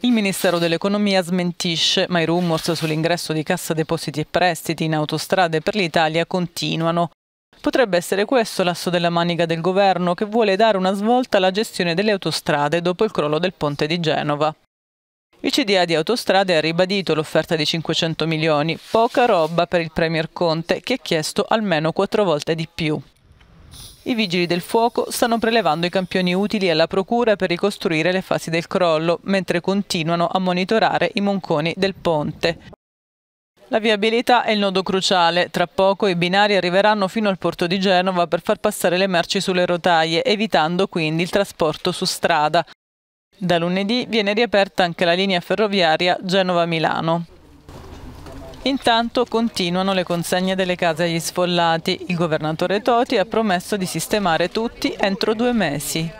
Il Ministero dell'Economia smentisce, ma i rumors sull'ingresso di Cassa Depositi e Prestiti in autostrade per l'Italia continuano. Potrebbe essere questo l'asso della manica del governo che vuole dare una svolta alla gestione delle autostrade dopo il crollo del ponte di Genova. Il CDA di Autostrade ha ribadito l'offerta di 500 milioni, poca roba per il Premier Conte che ha chiesto almeno quattro volte di più. I vigili del fuoco stanno prelevando i campioni utili alla procura per ricostruire le fasi del crollo, mentre continuano a monitorare i monconi del ponte. La viabilità è il nodo cruciale. Tra poco i binari arriveranno fino al porto di Genova per far passare le merci sulle rotaie, evitando quindi il trasporto su strada. Da lunedì viene riaperta anche la linea ferroviaria Genova-Milano. Intanto continuano le consegne delle case agli sfollati. Il governatore Toti ha promesso di sistemare tutti entro due mesi.